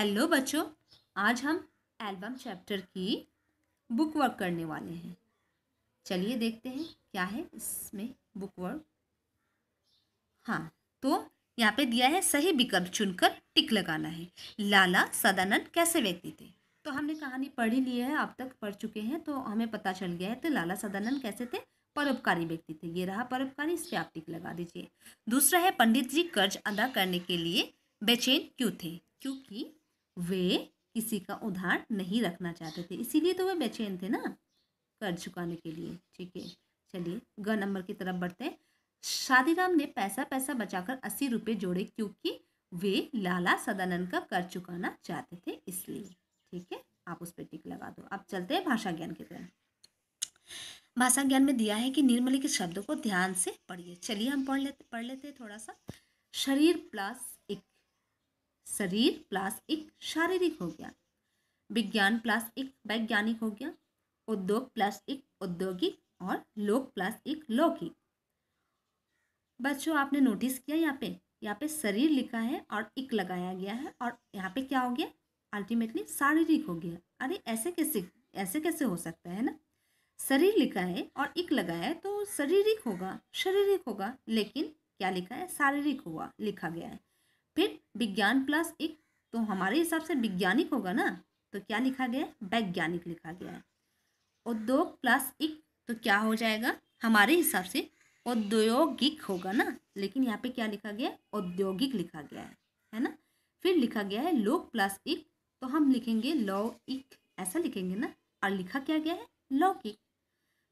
hello बच्चों आज हम एल्बम चैप्टर की बुक वर्क करने वाले हैं चलिए देखते हैं क्या है इसमें बुक वर्क हाँ तो यहाँ पे दिया है सही विकल्प चुनकर टिक लगाना है लाला सदानंद कैसे व्यक्ति थे तो हमने कहानी पढ़ ही ली है अब तक पढ़ चुके हैं तो हमें पता चल गया है तो लाला सदानंद कैसे थे परोपकारी व्यक्ति थे ये रहा परोपकारी इस पर आप टिक लगा दीजिए दूसरा है पंडित जी कर्ज अदा करने के लिए बेचैन क्यों थे क्योंकि वे किसी का उधार नहीं रखना चाहते थे इसीलिए तो वे बेचैन थे ना कर्ज चुकाने के लिए ठीक है चलिए ग नंबर की तरफ बढ़ते हैं शादीराम ने पैसा पैसा बचाकर अस्सी रुपये जोड़े क्योंकि वे लाला सदानंद का कर चुकाना चाहते थे इसलिए ठीक है आप उस पर टिक लगा दो अब चलते हैं भाषा ज्ञान की तरफ भाषा ज्ञान में दिया है कि निर्मलिखित शब्दों को ध्यान से पढ़िए चलिए हम पढ़ लेते पढ़ लेते हैं थोड़ा सा शरीर प्लस शरीर प्लस एक शारीरिक हो गया विज्ञान प्लस एक वैज्ञानिक हो गया उद्योग प्लस एक औद्योगिक और लोक प्लस एक लौकिक बच्चों आपने नोटिस किया यहाँ पे यहाँ पे शरीर लिखा है और एक लगाया गया है और यहाँ पे क्या हो गया अल्टीमेटली शारीरिक हो गया अरे ऐसे कैसे ऐसे कैसे हो सकता है ना शरीर लिखा है और एक लगाया है तो शारीरिक होगा शारीरिक होगा लेकिन क्या लिखा है शारीरिक हुआ लिखा गया है फिर विज्ञान प्लस एक तो हमारे हिसाब से विज्ञानिक होगा ना तो क्या लिखा गया है वैज्ञानिक लिखा गया है उद्योग प्लस एक तो क्या हो जाएगा हमारे हिसाब से औद्योगिक होगा ना लेकिन यहाँ पे क्या लिखा गया है औद्योगिक लिखा गया है है ना फिर लिखा गया है लोक प्लस एक तो हम लिखेंगे लौकिक ऐसा लिखेंगे ना और लिखा क्या गया है लौकिक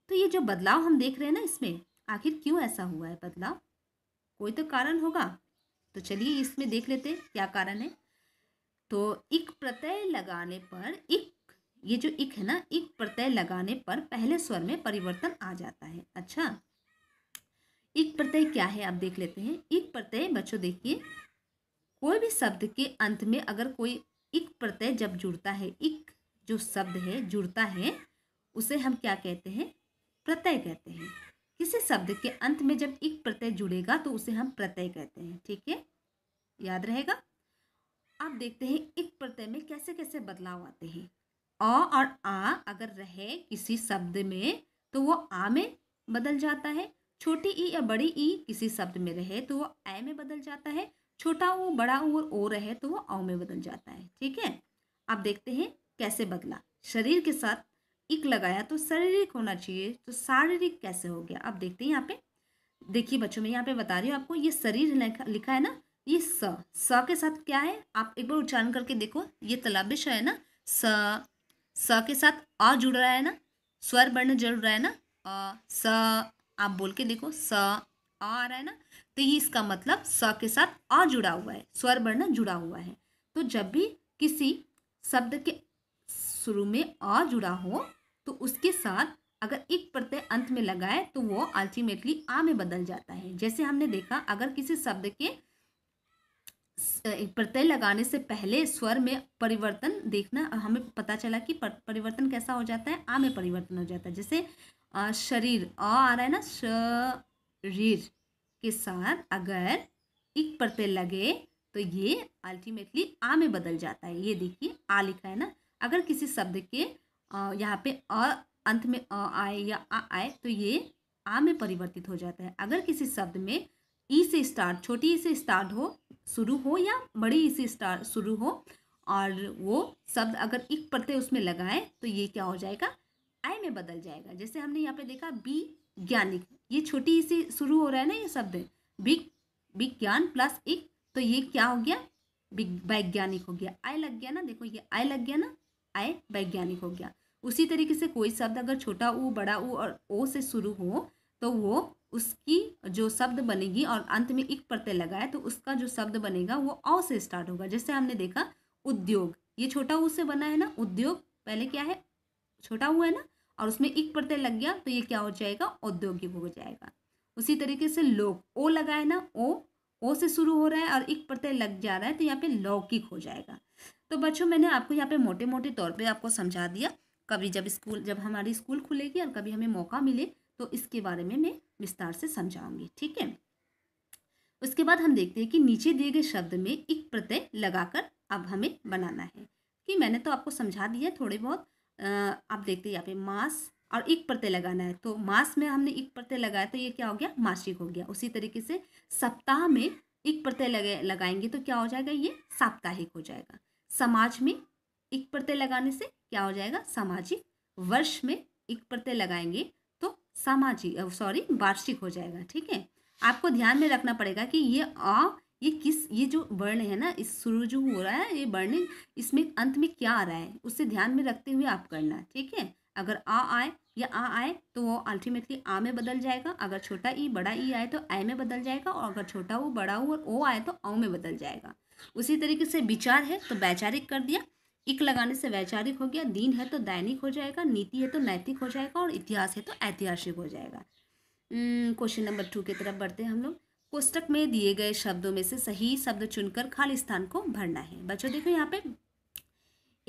तो ये जो बदलाव हम देख रहे हैं ना इसमें आखिर क्यों ऐसा हुआ है बदलाव कोई तो कारण होगा तो चलिए इसमें देख लेते हैं क्या कारण है तो इक प्रत्यय लगाने पर इक ये जो इक है ना इक प्रत्यय लगाने पर पहले स्वर में परिवर्तन आ जाता है अच्छा इक प्रत्यय क्या है आप देख लेते हैं इक प्रत्यय बच्चों देखिए कोई भी शब्द के अंत में अगर कोई इक प्रत्यय जब जुड़ता है इक जो शब्द है जुड़ता है उसे हम क्या कहते हैं प्रत्यय कहते हैं किसी शब्द के अंत में जब एक प्रत्यय जुड़ेगा तो उसे हम प्रत्यय कहते हैं ठीक है याद रहेगा आप देखते हैं एक प्रत्यय में कैसे कैसे बदलाव आते हैं अ और आ अगर रहे किसी शब्द में तो वो आ में बदल जाता है छोटी ई या बड़ी ई किसी शब्द में रहे तो वो ए में बदल जाता है छोटा ओ बड़ा ओ और ओ रहे तो वो औ में बदल जाता है ठीक है आप देखते हैं कैसे बदला शरीर के साथ इक लगाया तो शारीरिक होना चाहिए तो शारीरिक कैसे हो गया आप देखते हैं यहाँ पे देखिए बच्चों मैं यहाँ पे बता रही हूँ आपको ये शरीर लिखा है ना ये स स के साथ क्या है आप एक बार उच्चारण करके देखो ये तलाबिश है ना स स के साथ अ जुड़ रहा है ना स्वर वर्ण जुड़ रहा है ना अ स आप बोल के देखो स आ रहा है ना तो ये इसका मतलब स के साथ अ जुड़ा हुआ है स्वर वर्ण जुड़ा हुआ है तो जब भी किसी शब्द के शुरू में अ जुड़ा हो तो उसके साथ अगर एक प्रत्यय अंत में लगाए तो वो अल्टीमेटली आ में बदल जाता है जैसे हमने देखा अगर किसी शब्द के प्रत्यय लगाने से पहले स्वर में परिवर्तन देखना हमें पता चला कि परिवर्तन कैसा हो जाता है आ में परिवर्तन हो जाता है जैसे आ, शरीर आ आ रहा है ना शरीर के साथ अगर एक प्रत्यय लगे तो ये अल्टीमेटली आ में बदल जाता है ये देखिए आ लिखा है ना अगर किसी शब्द के यहाँ पे अ अंत में अ आए या आ आए तो ये आ में परिवर्तित हो जाता है अगर किसी शब्द में ई से स्टार्ट छोटी ई से स्टार्ट हो शुरू हो या बड़ी ई से स्टार्ट शुरू हो और वो शब्द अगर इक प्रत्यय उसमें लगाएं तो ये क्या हो जाएगा आय में बदल जाएगा जैसे हमने यहाँ पे देखा बी ज्ञानिक ये छोटी ई से शुरू हो रहा है ना ये शब्द बिग विज्ञान प्लस इक तो ये क्या हो गया वैज्ञानिक हो गया आय लग गया ना देखो ये आय लग गया ना आय वैज्ञानिक हो गया उसी तरीके से कोई शब्द अगर छोटा ऊ बड़ा ऊ और ओ से शुरू हो तो वो उसकी जो शब्द बनेगी और अंत में एक प्रत्यय लगाए तो उसका जो शब्द बनेगा वो औ से स्टार्ट होगा जैसे हमने देखा उद्योग ये छोटा ऊ से बना है ना उद्योग पहले क्या है छोटा ऊ है ना और उसमें एक प्रत्यय लग गया तो ये क्या हो जाएगा औद्योगिक हो जाएगा उसी तरीके से लोक ओ लगाए ना ओ ओ से शुरू हो रहा है और एक प्रत्यय लग जा रहा है तो यहाँ पे लौकिक हो जाएगा तो बच्चों मैंने आपको यहाँ पे मोटे मोटे तौर पे आपको समझा दिया कभी जब स्कूल जब हमारी स्कूल खुलेगी और कभी हमें मौका मिले तो इसके बारे में मैं विस्तार से समझाऊंगी ठीक है उसके बाद हम देखते हैं कि नीचे दिए गए शब्द में एक प्रत्यय लगाकर अब हमें बनाना है कि मैंने तो आपको समझा दिया थोड़े बहुत आप देखते हैं यहाँ पे मास और एक प्रत्यय लगाना है तो मास में हमने एक प्रत्यय लगाया तो ये क्या हो गया मासिक हो गया उसी तरीके से सप्ताह में एक प्रत्यय लगे लगाएंगे तो क्या हो जाएगा ये साप्ताहिक हो जाएगा समाज में एक प्रत्यय लगाने से क्या हो जाएगा सामाजिक वर्ष में एक प्रत्यय लगाएंगे तो सामाजिक सॉरी वार्षिक हो जाएगा ठीक है आपको ध्यान में रखना पड़ेगा कि ये आ ये किस ये जो वर्ण है ना इस शुरू जो हो रहा है ये वर्ण इसमें अंत में क्या आ रहा है उससे ध्यान में रखते हुए आप करना ठीक है अगर आ आए या आ आए तो वो अल्टीमेटली आ में बदल जाएगा अगर छोटा ई बड़ा ई आए तो आई में बदल जाएगा और अगर छोटा ओ बड़ा ऊ और ओ आए तो औ में बदल जाएगा उसी तरीके से विचार है तो वैचारिक कर दिया इक लगाने से वैचारिक हो गया दीन है तो दैनिक हो जाएगा नीति है तो नैतिक हो जाएगा और इतिहास है तो ऐतिहासिक हो जाएगा क्वेश्चन नंबर टू की तरफ बढ़ते हैं हम लोग पुस्तक में दिए गए शब्दों में से सही शब्द चुनकर खाली स्थान को भरना है बच्चों देखो यहाँ पे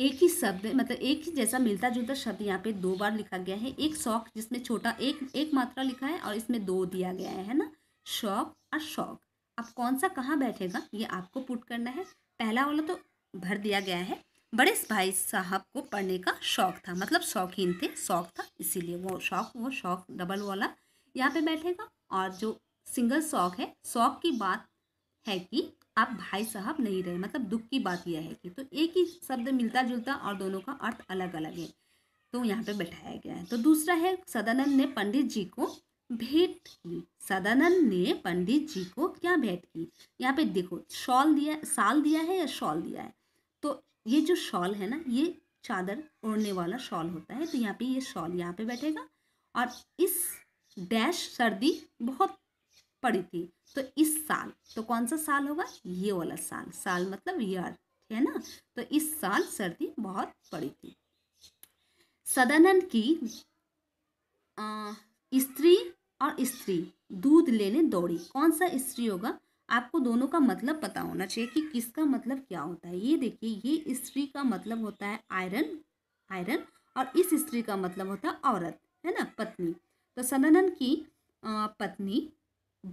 एक ही शब्द मतलब एक ही जैसा मिलता जुलता शब्द यहाँ पे दो बार लिखा गया है एक शौक जिसमें छोटा एक एक मात्रा लिखा है और इसमें दो दिया गया है ना शौक और शौक अब कौन सा कहाँ बैठेगा ये आपको पुट करना है पहला वाला तो भर दिया गया है बड़े भाई साहब को पढ़ने का शौक था मतलब शौकीन थे शौक था इसीलिए वो शौक वो शौक डबल वाला यहाँ पे बैठेगा और जो सिंगल शौक है शौक की बात है कि आप भाई साहब नहीं रहे मतलब दुख की बात यह है कि तो एक ही शब्द मिलता जुलता और दोनों का अर्थ अलग अलग है तो यहाँ पे बैठाया गया है तो दूसरा है सदानंद ने पंडित जी को भेंट की सदानंद ने पंडित जी को क्या भेंट की यहाँ पे देखो शॉल दिया साल दिया है या शॉल दिया है तो ये जो शॉल है ना ये चादर ओढ़ने वाला शॉल होता है तो यहाँ पे ये शॉल यहाँ पे बैठेगा और इस डैश सर्दी बहुत पड़ी थी तो इस साल तो कौन सा साल होगा ये वाला साल साल मतलब ईयर है ना तो इस साल सर्दी बहुत पड़ी थी सदानंद की स्त्री और स्त्री दूध लेने दौड़ी कौन सा स्त्री होगा आपको दोनों का मतलब पता होना चाहिए कि किसका मतलब क्या होता है ये देखिए ये स्त्री का मतलब होता है आयरन आयरन और इस स्त्री का मतलब होता है औरत है ना पत्नी तो सदनन की पत्नी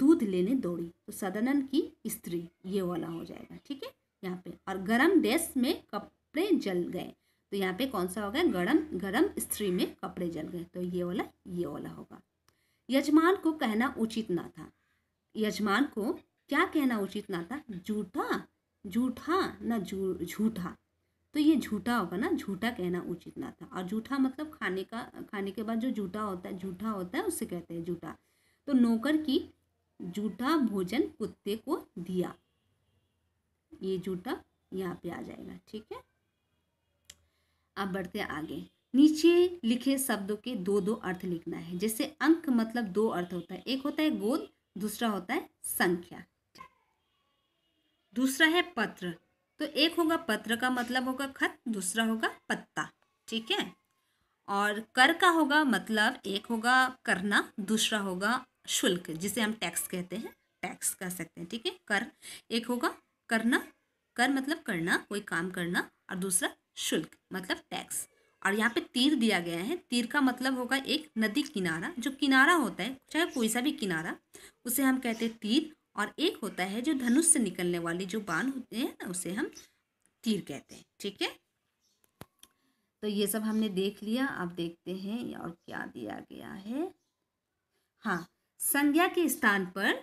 दूध लेने दौड़ी तो सदनन की स्त्री ये वाला हो जाएगा ठीक है यहाँ पे और गर्म डेस में कपड़े जल गए तो यहाँ पे कौन सा होगा गर्म गर्म स्त्री में कपड़े जल गए तो ये वाला ये वाला होगा यजमान को कहना उचित ना था यजमान को क्या कहना उचित ना था झूठा झूठा ना झूठा तो ये झूठा होगा ना झूठा कहना उचित ना था और झूठा मतलब खाने का खाने के बाद जो झूठा होता है झूठा होता है उससे कहते हैं झूठा तो नौकर की झूठा भोजन कुत्ते को दिया ये झूठा यहाँ पे आ जाएगा ठीक है अब बढ़ते आगे नीचे लिखे शब्दों के दो दो अर्थ लिखना है जैसे अंक मतलब दो अर्थ होता है एक होता है गोद दूसरा होता है संख्या दूसरा है पत्र तो एक होगा पत्र का मतलब होगा खत दूसरा होगा पत्ता ठीक है और कर का होगा मतलब एक होगा करना दूसरा होगा शुल्क जिसे हम टैक्स कहते हैं टैक्स कह सकते हैं ठीक है कर एक होगा करना कर मतलब करना कोई काम करना और दूसरा शुल्क मतलब टैक्स और यहाँ पे तीर दिया गया है तीर का मतलब होगा एक नदी किनारा जो किनारा होता है चाहे कोई सा भी किनारा उसे हम कहते हैं तीर और एक होता है जो धनुष से निकलने वाले जो बाण होते हैं ना उसे हम तीर कहते हैं ठीक है तो ये सब हमने देख लिया अब देखते हैं और क्या दिया गया है हाँ संज्ञा के स्थान पर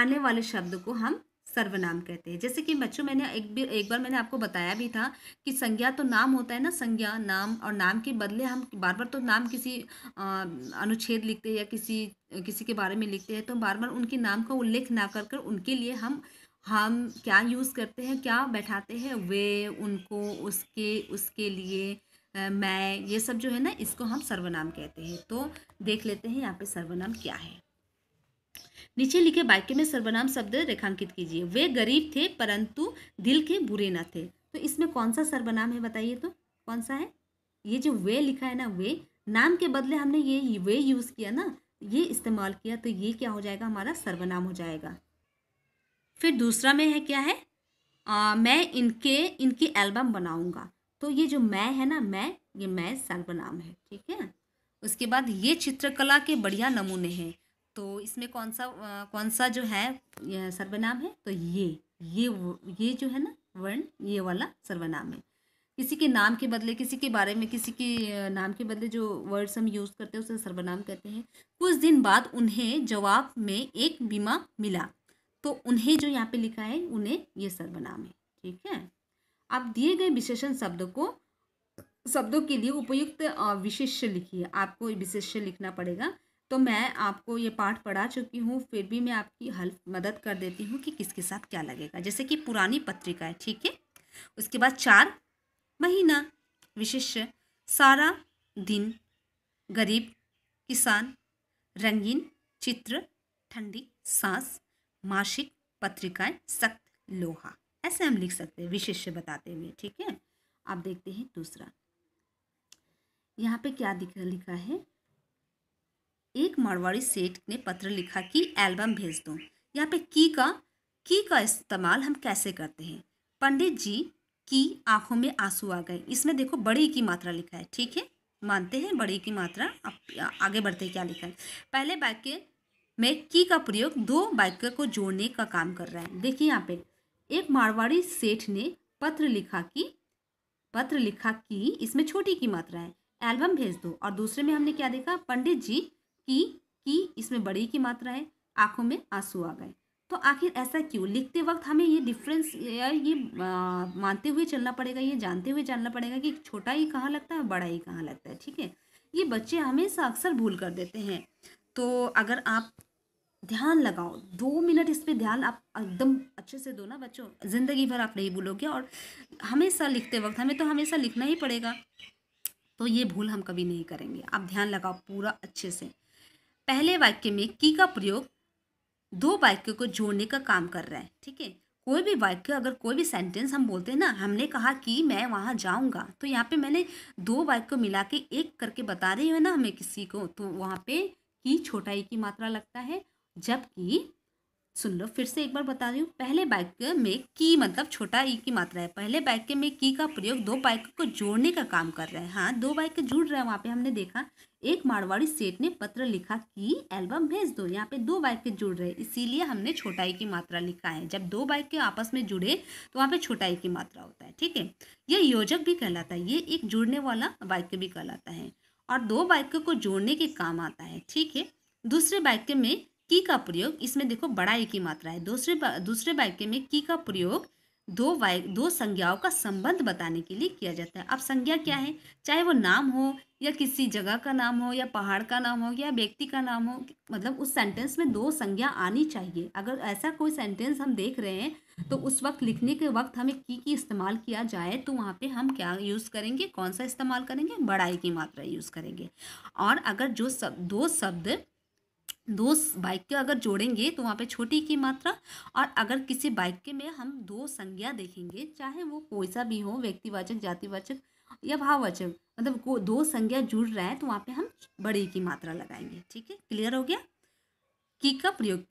आने वाले शब्द को हम सर्वनाम कहते हैं जैसे कि बच्चों मैंने एक भी एक बार मैंने आपको बताया भी था कि संज्ञा तो नाम होता है ना संज्ञा नाम और नाम के बदले हम बार बार तो नाम किसी अनुच्छेद लिखते हैं या किसी किसी के बारे में लिखते हैं तो बार बार उनके नाम का उल्लेख ना कर कर उनके लिए हम हम क्या यूज़ करते हैं क्या बैठाते हैं वे उनको उसके उसके लिए मैं ये सब जो है ना इसको हम सर्वनाम कहते हैं तो देख लेते हैं यहाँ पर सर्वनाम क्या है नीचे लिखे वाक्य में सर्वनाम शब्द रेखांकित कीजिए वे गरीब थे परंतु दिल के बुरे ना थे तो इसमें कौन सा सर्वनाम है बताइए तो कौन सा है ये जो वे लिखा है ना वे नाम के बदले हमने ये वे यूज़ किया ना ये इस्तेमाल किया तो ये क्या हो जाएगा हमारा सर्वनाम हो जाएगा फिर दूसरा में है क्या है आ, मैं इनके इनकी एल्बम बनाऊंगा तो ये जो मैं है ना मैं ये मैं सर्वनाम है ठीक है उसके बाद ये चित्रकला के बढ़िया नमूने हैं तो इसमें कौन सा आ, कौन सा जो है सर्वनाम है तो ये ये ये जो है ना वर्ण ये वाला सर्वनाम है किसी के नाम के बदले किसी के बारे में किसी के नाम के बदले जो वर्ड्स हम यूज़ करते हैं उसे सर्वनाम कहते हैं कुछ दिन बाद उन्हें जवाब में एक बीमा मिला तो उन्हें जो यहाँ पे लिखा है उन्हें ये सर्वनाम है ठीक है आप दिए गए विशेषण शब्द को शब्दों के लिए उपयुक्त विशेष्य लिखिए आपको विशेष्य लिखना पड़ेगा तो मैं आपको ये पाठ पढ़ा चुकी हूँ फिर भी मैं आपकी हेल्प मदद कर देती हूँ कि किसके साथ क्या लगेगा जैसे कि पुरानी पत्रिका है ठीक है उसके बाद चार महीना विशेष सारा दिन गरीब किसान रंगीन चित्र ठंडी सांस मासिक पत्रिकाएं सख्त लोहा ऐसे हम लिख सकते हैं विशेष बताते हुए ठीक है आप देखते हैं दूसरा यहाँ पे क्या दिख लिखा है एक मारवाड़ी सेठ ने पत्र लिखा कि एल्बम भेज दो यहाँ पे की का की का इस्तेमाल हम कैसे करते हैं पंडित जी की आंखों में आंसू आ गए इसमें देखो बड़ी की मात्रा लिखा है ठीक है मानते हैं बड़ी की मात्रा अब आगे बढ़ते क्या लिखा है पहले वाक्य में की का प्रयोग दो वाक्य को जोड़ने का काम कर रहा है देखिए यहाँ पे एक मारवाड़ी सेठ ने पत्र लिखा कि पत्र लिखा कि इसमें छोटी की मात्रा है एल्बम भेज दो और दूसरे में हमने क्या देखा पंडित जी की की इसमें बड़े की मात्रा है आंखों में आंसू आ गए तो आखिर ऐसा क्यों लिखते वक्त हमें ये डिफरेंस या ये मानते हुए चलना पड़ेगा ये जानते हुए चलना पड़ेगा कि छोटा ही कहाँ लगता है बड़ा ही कहाँ लगता है ठीक है ये बच्चे हमेशा अक्सर भूल कर देते हैं तो अगर आप ध्यान लगाओ दो मिनट इस पर ध्यान आप एकदम अच्छे से दो ना बच्चों ज़िंदगी भर आप नहीं भूलोगे और हमेशा लिखते वक्त हमें तो हमेशा लिखना ही पड़ेगा तो ये भूल हम कभी नहीं करेंगे आप ध्यान लगाओ पूरा अच्छे से पहले वाक्य में की का प्रयोग दो वाक्य को जोड़ने का काम कर रहा है ठीक है कोई भी वाक्य अगर कोई भी सेंटेंस हम बोलते हैं ना हमने कहा कि मैं वहाँ जाऊँगा तो यहाँ पे मैंने दो वाक्य मिला के एक करके बता रही है ना हमें किसी को तो वहाँ पे की छोटाई e की मात्रा लगता है जबकि सुन लो फिर से एक बार बता रही हूँ पहले वाक्य में की मतलब छोटा ई e की मात्रा है पहले वाक्य में की का प्रयोग दो वाक्य को जोड़ने का काम कर रहा है हाँ दो वाक्य जुड़ रहा है वहाँ पे हमने देखा एक मारवाड़ी सेठ ने पत्र लिखा कि एल्बम भेज दो यहाँ पे दो बाइक के जुड़ रहे इसीलिए हमने छोटाई की मात्रा लिखा है जब दो बाइक के आपस में जुड़े तो वहाँ पे छोटाई की मात्रा होता है ठीक है यह योजक भी कहलाता है ये एक जुड़ने वाला वाक्य भी कहलाता है और दो वाक्य को जोड़ने के काम आता है ठीक है दूसरे वाक्य में की का प्रयोग इसमें देखो बड़ा एक की मात्रा है दूसरे दूसरे वाक्य में की का प्रयोग दो वाय दो संज्ञाओं का संबंध बताने के लिए किया जाता है अब संज्ञा क्या है चाहे वो नाम हो या किसी जगह का नाम हो या पहाड़ का नाम हो या व्यक्ति का नाम हो मतलब उस सेंटेंस में दो संज्ञा आनी चाहिए अगर ऐसा कोई सेंटेंस हम देख रहे हैं तो उस वक्त लिखने के वक्त हमें की की इस्तेमाल किया जाए तो वहाँ पे हम क्या यूज़ करेंगे कौन सा इस्तेमाल करेंगे बड़ाई की मात्रा यूज़ करेंगे और अगर जो सब दो शब्द दो वाक्य अगर जोड़ेंगे तो वहाँ पे छोटी की मात्रा और अगर किसी वाक्य में हम दो संज्ञा देखेंगे चाहे वो कोई सा भी हो व्यक्तिवाचक जातिवाचक या भाववाचक मतलब को दो संज्ञा जुड़ रहा है तो वहाँ पे हम बड़ी की मात्रा लगाएंगे ठीक है क्लियर हो गया की का प्रयोग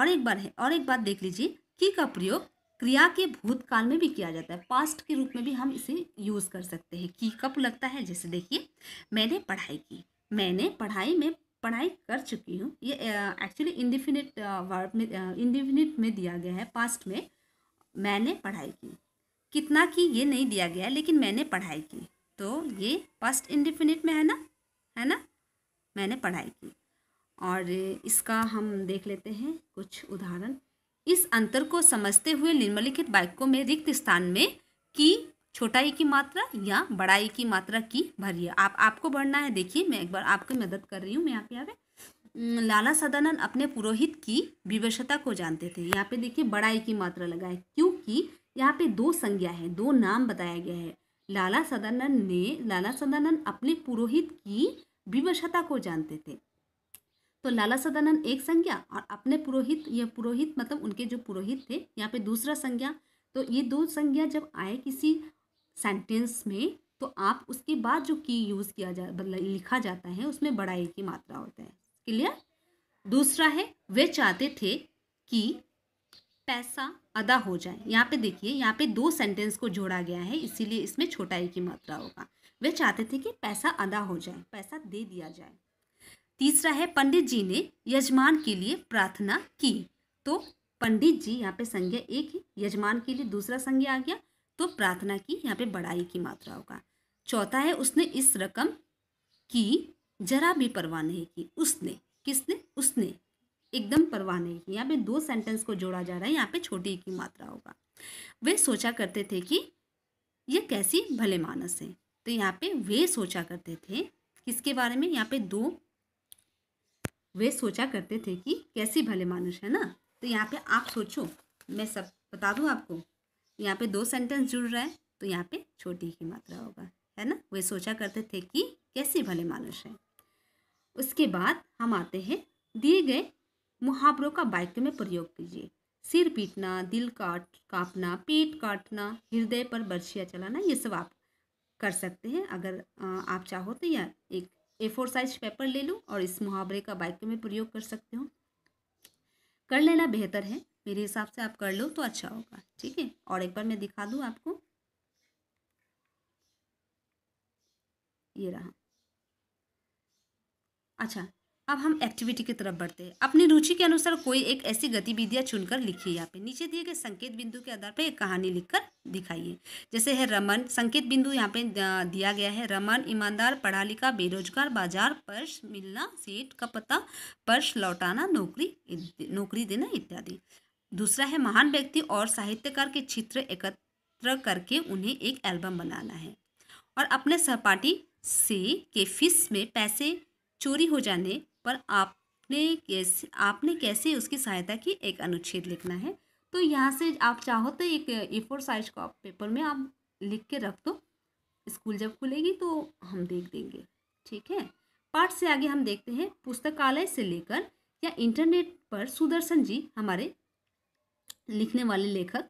और एक बार है और एक बात देख लीजिए की का प्रयोग क्रिया के भूतकाल में भी किया जाता है पास्ट के रूप में भी हम इसे यूज़ कर सकते हैं की कब लगता है जैसे देखिए मैंने पढ़ाई की मैंने पढ़ाई में पढ़ाई कर चुकी हूँ ये एक्चुअली इंडिफिनिट वर्ब में इंडिफिनिट में दिया गया है पास्ट में मैंने पढ़ाई की कितना की ये नहीं दिया गया लेकिन मैंने पढ़ाई की तो ये पास्ट इंडिफिनिट में है ना है ना मैंने पढ़ाई की और इसका हम देख लेते हैं कुछ उदाहरण इस अंतर को समझते हुए निम्नलिखित वाक्यों में रिक्त स्थान में की छोटाई की मात्रा या बड़ाई की मात्रा की भरिए आप आपको बढ़ना है देखिए मैं एक बार आपकी मदद कर रही हूँ मैं यहाँ पे यहाँ पे लाला सदानंद अपने पुरोहित की विवशता को जानते थे यहाँ पे देखिए बड़ाई की मात्रा लगाए क्योंकि यहाँ पे दो संज्ञा है दो नाम बताया गया है लाला सदानंद ने लाला सदानंद अपने पुरोहित की विवशता को जानते थे तो लाला सदानंद एक संज्ञा और अपने पुरोहित या पुरोहित मतलब उनके जो पुरोहित थे यहाँ पे दूसरा संज्ञा तो ये दो संज्ञा जब आए किसी सेंटेंस में तो आप उसके बाद जो की यूज़ किया जा लिखा जाता है उसमें बड़ाई की मात्रा होता है क्लियर दूसरा है वे चाहते थे कि पैसा अदा हो जाए यहाँ पे देखिए यहाँ पे दो सेंटेंस को जोड़ा गया है इसीलिए इसमें छोटाई की मात्रा होगा वे चाहते थे कि पैसा अदा हो जाए पैसा दे दिया जाए तीसरा है पंडित जी ने यजमान के लिए प्रार्थना की तो पंडित जी यहाँ पे संज्ञा एक ही यजमान के लिए दूसरा संज्ञा आ गया तो प्रार्थना की यहाँ पे बढ़ाई की मात्रा होगा चौथा है उसने इस रकम की जरा भी परवाह नहीं की उसने किसने उसने एकदम परवाह नहीं की यहाँ पे दो सेंटेंस को जोड़ा जा रहा है यहाँ पे छोटी की मात्रा होगा वे सोचा करते थे कि ये कैसी भले मानस है तो यहाँ पे वे सोचा करते थे किसके बारे में यहाँ पे दो वे सोचा करते थे कि कैसी भले मानस है ना तो यहाँ पे आप सोचो मैं सब बता दूँ आपको तो यहाँ पे दो सेंटेंस जुड़ रहा है तो यहाँ पे छोटी की मात्रा होगा है ना वे सोचा करते थे कि कैसे भले मानुष हैं उसके बाद हम आते हैं दिए गए मुहावरों का वाक्य में प्रयोग कीजिए सिर पीटना दिल काट काटना पेट काटना हृदय पर बर्छिया चलाना ये सब आप कर सकते हैं अगर आप चाहो तो यह एक ए फोर साइज पेपर ले लो और इस मुहावरे का वाक्य में प्रयोग कर सकते हो कर लेना बेहतर है मेरे हिसाब से आप कर लो तो अच्छा होगा ठीक है और एक बार मैं दिखा दूँ आपको ये रहा अच्छा अब हम एक्टिविटी की तरफ बढ़ते हैं अपनी रुचि के अनुसार कोई एक ऐसी गतिविधियाँ चुनकर लिखिए यहाँ पे नीचे दिए गए संकेत बिंदु के आधार पर एक कहानी लिखकर दिखाइए जैसे है रमन संकेत बिंदु यहाँ पे दिया गया है रमन ईमानदार पढ़ा लिखा बेरोजगार बाजार पर्स मिलना सेठ का पता पर्स लौटाना नौकरी नौकरी देना इत्यादि दूसरा है महान व्यक्ति और साहित्यकार के चित्र एकत्र करके उन्हें एक एल्बम बनाना है और अपने सहपाठी से के फीस में पैसे चोरी हो जाने पर आपने कैसे आपने कैसे उसकी सहायता की एक अनुच्छेद लिखना है तो यहाँ से आप चाहो तो एक ए फोर साइज का पेपर में आप लिख के रख दो स्कूल जब खुलेगी तो हम देख देंगे ठीक है पाठ से आगे हम देखते हैं पुस्तकालय से लेकर या इंटरनेट पर सुदर्शन जी हमारे लिखने वाले लेखक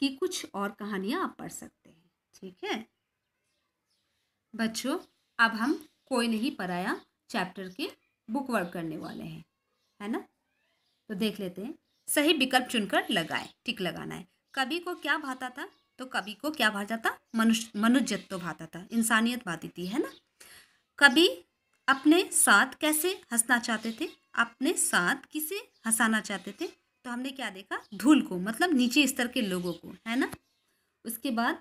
की कुछ और कहानियाँ आप पढ़ सकते हैं ठीक है बच्चों अब हम कोई नहीं पराया चैप्टर के बुक वर्क करने वाले हैं है ना तो देख लेते हैं सही विकल्प चुनकर लगाए टिक लगाना है कभी को क्या भाता था तो कभी को क्या भाता था मनुष्य मनुष्यत्व तो भाता था इंसानियत भाती थी है ना कभी अपने साथ कैसे हंसना चाहते थे अपने साथ किसे हंसाना चाहते थे तो हमने क्या देखा धूल को मतलब नीचे स्तर के लोगों को है ना उसके बाद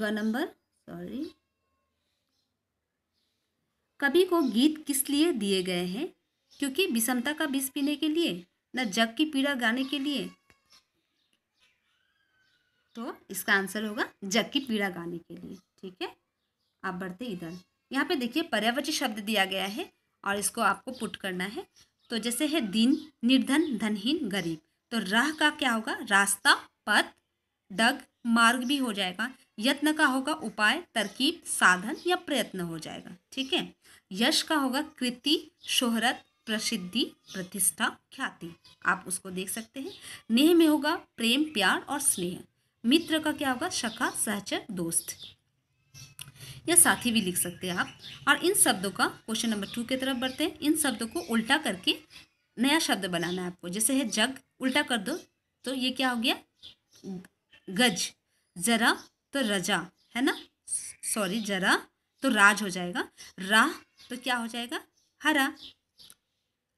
ग नंबर सॉरी कभी को गीत किस लिए दिए गए हैं क्योंकि विषमता का विष पीने के लिए न जग की पीड़ा गाने के लिए तो इसका आंसर होगा जग की पीड़ा गाने के लिए ठीक है आप बढ़ते इधर यहाँ पे देखिए पर्यावरण शब्द दिया गया है और इसको आपको पुट करना है तो जैसे है दिन निर्धन धनहीन गरीब तो राह का क्या होगा रास्ता पथ डग मार्ग भी हो जाएगा यत्न का होगा उपाय तरकीब साधन या प्रयत्न हो जाएगा ठीक है यश का होगा कृति शोहरत प्रसिद्धि प्रतिष्ठा ख्याति आप उसको देख सकते हैं नेह में होगा प्रेम प्यार और स्नेह मित्र का क्या होगा शखा सहचर दोस्त या साथी भी लिख सकते हैं आप और इन शब्दों का क्वेश्चन नंबर टू की तरफ बढ़ते हैं इन शब्दों को उल्टा करके नया शब्द बनाना है आपको जैसे है जग उल्टा कर दो तो ये क्या हो गया गज जरा तो रजा है ना सॉरी जरा तो राज हो जाएगा राह तो क्या हो जाएगा हरा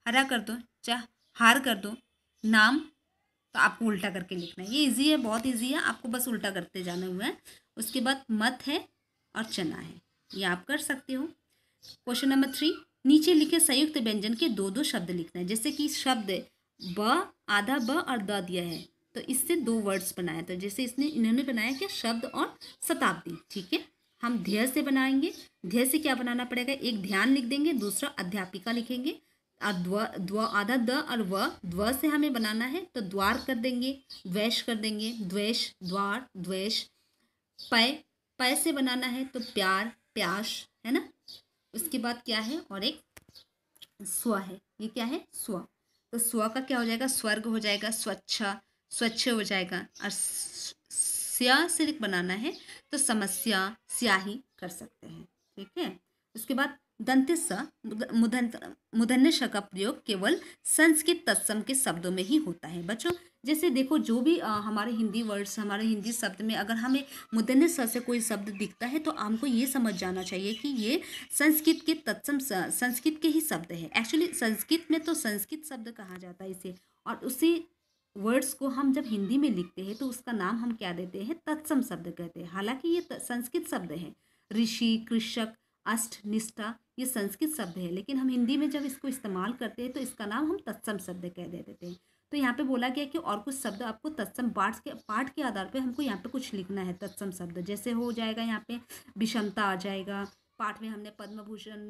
हरा कर दो चाह अच्छा, हार कर दो नाम तो आपको उल्टा करके लिखना है ये इजी है बहुत इजी है आपको बस उल्टा करते जाना हुआ है उसके बाद मत है और चना है ये आप कर सकते हो क्वेश्चन नंबर थ्री नीचे लिखे संयुक्त व्यंजन के दो दो शब्द लिखना है जैसे कि शब्द ब आधा ब और द दिया है तो इससे दो वर्ड्स बनाया तो जैसे इसने इन्होंने बनाया क्या शब्द और शताब्दी ठीक है हम ध्यय से बनाएंगे ध्यय से क्या बनाना पड़ेगा एक ध्यान लिख देंगे दूसरा अध्यापिका लिखेंगे और द्व द्व आधा द और व द्व से हमें बनाना है तो द्वार कर देंगे द्वेष कर देंगे द्वेष द्वार द्वेष पय पै से बनाना है तो प्यार प्यास है ना उसके बाद क्या है और एक स्व है ये क्या है स्व तो स्व का क्या हो जाएगा स्वर्ग हो जाएगा स्वच्छ स्वच्छ हो जाएगा और स्या से बनाना है तो समस्या स्याही कर सकते हैं ठीक है उसके बाद दंतिस मुदन मुदन्य श का प्रयोग केवल संस्कृत तत्सम के शब्दों में ही होता है बच्चों जैसे देखो जो भी आ, हमारे हिंदी वर्ड्स हमारे हिंदी शब्द में अगर हमें मुदन्य स से कोई शब्द दिखता है तो हमको ये समझ जाना चाहिए कि ये संस्कृत के तत्सम संस्कृत के ही शब्द है एक्चुअली संस्कृत में तो संस्कृत शब्द कहा जाता है इसे और उसी वर्ड्स को हम जब हिंदी में लिखते हैं तो उसका नाम हम क्या देते हैं तत्सम शब्द कहते हैं हालांकि ये संस्कृत शब्द है ऋषि कृषक अष्ट निष्ठा ये संस्कृत शब्द है लेकिन हम हिंदी में जब इसको इस्तेमाल करते हैं तो इसका नाम हम तत्सम शब्द कह दे देते हैं तो यहाँ पे बोला गया कि और कुछ शब्द आपको तत्सम पाठ के पाठ के आधार पे हमको यहाँ पे कुछ लिखना है तत्सम शब्द जैसे हो जाएगा यहाँ पे विषमता आ जाएगा पाठ में हमने पद्म भूषण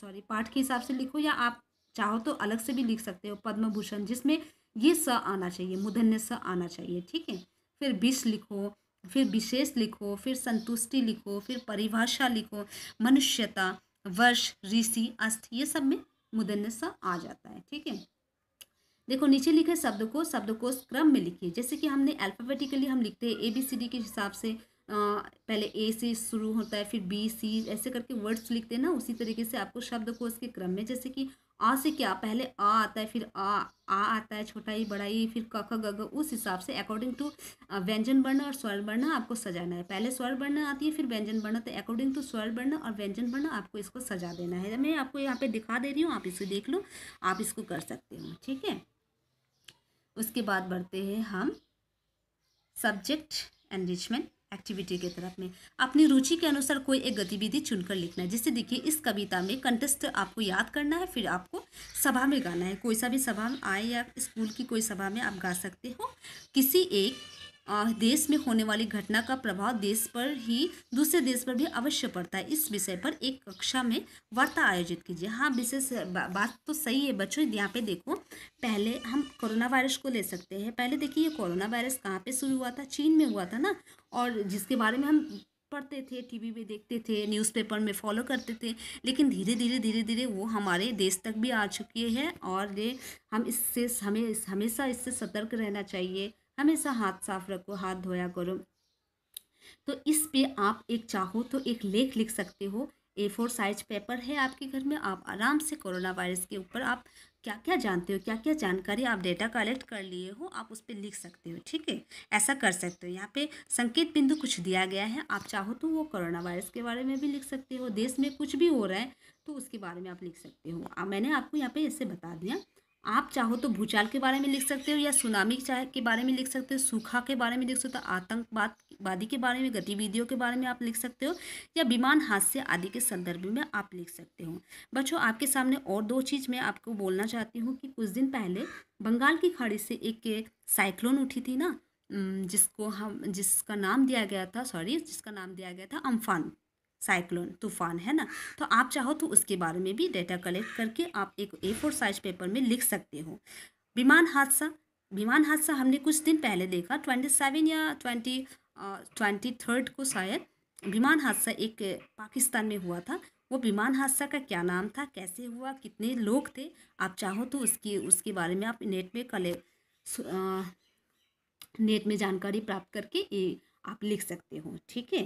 सॉरी पाठ के हिसाब से लिखो या आप चाहो तो अलग से भी लिख सकते हो पद्म भूषण जिसमें ये स आना चाहिए मुधन्य स आना चाहिए ठीक है फिर विष लिखो फिर विशेष लिखो फिर संतुष्टि लिखो फिर परिभाषा लिखो मनुष्यता वर्ष ऋषि अस्थ ये सब में सा आ जाता है ठीक है देखो नीचे लिखे शब्द को शब्दकोश क्रम में लिखिए जैसे कि हमने अल्फ़ाबेटिकली हम लिखते हैं ए बी सी डी के हिसाब से आ, पहले ए से शुरू होता है फिर बी सी ऐसे करके वर्ड्स लिखते हैं ना उसी तरीके से आपको शब्दकोश के क्रम में जैसे कि आ से क्या पहले आ आता है फिर आ आ आता है छोटा ही बड़ा ही फिर क ख ग उस हिसाब से अकॉर्डिंग टू व्यंजन वर्ण और स्वर वर्ण आपको सजाना है पहले स्वर वर्ण आती है फिर व्यंजन वर्ण तो अकॉर्डिंग टू स्वर वर्ण और व्यंजन वर्ण आपको इसको सजा देना है मैं आपको यहाँ पे दिखा दे रही हूँ आप इसे देख लो आप इसको कर सकते हो ठीक है उसके बाद बढ़ते हैं हम सब्जेक्ट एनरिचमेंट एक्टिविटी के तरफ में अपनी रुचि के अनुसार कोई एक गतिविधि चुनकर लिखना है जैसे देखिए इस कविता में कंटेस्ट आपको याद करना है फिर आपको सभा में गाना है कोई सा भी सभा में आए या स्कूल की कोई सभा में आप गा सकते हो किसी एक देश में होने वाली घटना का प्रभाव देश पर ही दूसरे देश पर भी अवश्य पड़ता है इस विषय पर एक कक्षा में वार्ता आयोजित कीजिए हाँ विशेष बात तो सही है बच्चों यहाँ पे देखो पहले हम कोरोना वायरस को ले सकते हैं पहले देखिए ये कोरोना वायरस कहाँ पे शुरू हुआ था चीन में हुआ था ना और जिसके बारे में हम पढ़ते थे टीवी में देखते थे न्यूज़पेपर में फॉलो करते थे लेकिन धीरे धीरे धीरे धीरे वो हमारे देश तक भी आ चुकी है और ये हम इससे हमें हमेशा इससे सतर्क रहना चाहिए हमेशा हाथ साफ रखो हाथ धोया करो तो इस पे आप एक चाहो तो एक लेख लिख सकते हो ए फोर साइज पेपर है आपके घर में आप आराम से कोरोना वायरस के ऊपर आप क्या क्या जानते हो क्या क्या जानकारी आप डेटा कलेक्ट कर लिए हो आप उस पर लिख सकते हो ठीक है ऐसा कर सकते हो यहाँ पे संकेत बिंदु कुछ दिया गया है आप चाहो तो वो कोरोना वायरस के बारे में भी लिख सकते हो देश में कुछ भी हो रहा है तो उसके बारे में आप लिख सकते हो मैंने आपको यहाँ पे ऐसे बता दिया आप चाहो तो भूचाल के बारे में लिख सकते हो या सुनामी के बारे में लिख सकते हो सूखा के बारे में लिख सकते हो आतंकवाद वादी के बारे में गतिविधियों के बारे में आप लिख सकते हो या विमान हादसे आदि के संदर्भ में आप लिख सकते हो बच्चों आपके सामने और दो चीज़ मैं आपको बोलना चाहती हूँ कि कुछ दिन पहले बंगाल की खाड़ी से एक साइक्लोन उठी थी ना जिसको हम जिसका नाम दिया गया था सॉरी जिसका नाम दिया गया था अम्फान साइक्लोन तूफान है ना तो आप चाहो तो उसके बारे में भी डेटा कलेक्ट करके आप एक ए फोर साइज पेपर में लिख सकते हो विमान हादसा विमान हादसा हमने कुछ दिन पहले देखा ट्वेंटी सेवन या ट्वेंटी ट्वेंटी थर्ड को शायद विमान हादसा एक पाकिस्तान में हुआ था वो विमान हादसा का क्या नाम था कैसे हुआ कितने लोग थे आप चाहो तो उसकी उसके बारे में आप नेट में कले नेट में जानकारी प्राप्त करके ए, आप लिख सकते हो ठीक है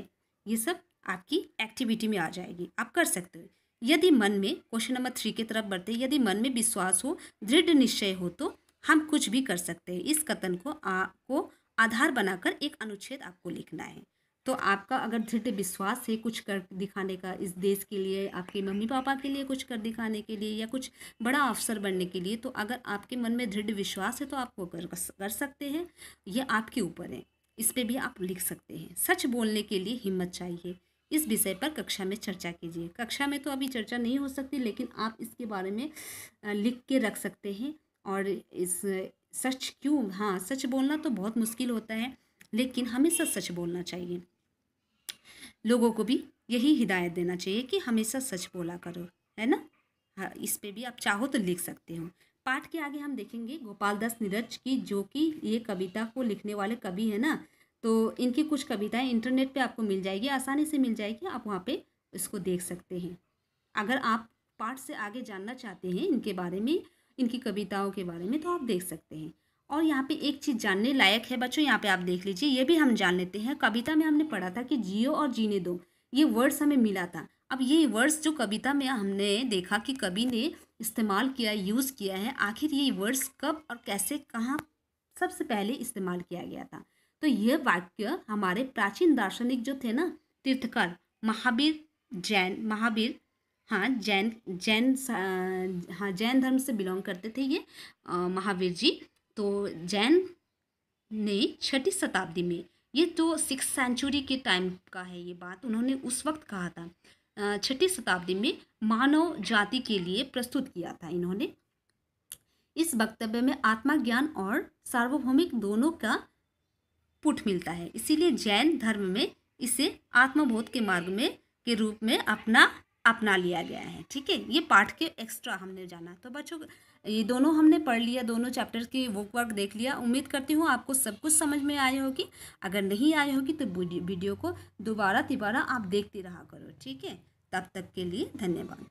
ये सब आपकी एक्टिविटी में आ जाएगी आप कर सकते हो यदि मन में क्वेश्चन नंबर थ्री की तरफ बढ़ते यदि मन में विश्वास हो दृढ़ निश्चय हो तो हम कुछ भी कर सकते हैं इस कथन को आपको आधार बनाकर एक अनुच्छेद आपको लिखना है तो आपका अगर दृढ़ विश्वास है कुछ कर दिखाने का इस देश के लिए आपके मम्मी पापा के लिए कुछ कर दिखाने के लिए या कुछ बड़ा अफसर बनने के लिए तो अगर आपके मन में दृढ़ विश्वास है तो आप वो कर कर सकते हैं यह आपके ऊपर है इस पर भी आप लिख सकते हैं सच बोलने के लिए हिम्मत चाहिए इस विषय पर कक्षा में चर्चा कीजिए कक्षा में तो अभी चर्चा नहीं हो सकती लेकिन आप इसके बारे में लिख के रख सकते हैं और इस सच क्यों हाँ सच बोलना तो बहुत मुश्किल होता है लेकिन हमेशा सच बोलना चाहिए लोगों को भी यही हिदायत देना चाहिए कि हमेशा सच बोला करो है ना हाँ इस पे भी आप चाहो तो लिख सकते हो पाठ के आगे हम देखेंगे गोपाल दास नीरज की जो कि ये कविता को लिखने वाले कवि है ना तो इनकी कुछ कविताएं इंटरनेट पे आपको मिल जाएगी आसानी से मिल जाएगी आप वहाँ पे इसको देख सकते हैं अगर आप पाठ से आगे जानना चाहते हैं इनके बारे में इनकी कविताओं के बारे में तो आप देख सकते हैं और यहाँ पे एक चीज़ जानने लायक है बच्चों यहाँ पे आप देख लीजिए ये भी हम जान लेते हैं कविता में हमने पढ़ा था कि जियो और जीने दो ये वर्ड्स हमें मिला था अब ये वर्ड्स जो कविता में हमने देखा कि कवि ने इस्तेमाल किया यूज़ किया है आखिर ये वर्ड्स कब और कैसे कहाँ सबसे पहले इस्तेमाल किया गया था तो यह वाक्य हमारे प्राचीन दार्शनिक जो थे ना तीर्थकर महावीर जैन महावीर हाँ जैन जैन हाँ जैन धर्म से बिलोंग करते थे ये महावीर जी तो जैन ने छठी शताब्दी में ये तो सिक्स सेंचुरी के टाइम का है ये बात उन्होंने उस वक्त कहा था छठी शताब्दी में मानव जाति के लिए प्रस्तुत किया था इन्होंने इस वक्तव्य में आत्मा ज्ञान और सार्वभौमिक दोनों का पुट मिलता है इसीलिए जैन धर्म में इसे आत्मबोध के मार्ग में के रूप में अपना अपना लिया गया है ठीक है ये पाठ के एक्स्ट्रा हमने जाना तो बच्चों ये दोनों हमने पढ़ लिया दोनों चैप्टर की वर्क वर्क देख लिया उम्मीद करती हूँ आपको सब कुछ समझ में आए होगी अगर नहीं आए होगी तो वीडियो को दोबारा तिबारा आप देखते रहा करो ठीक है तब तक के लिए धन्यवाद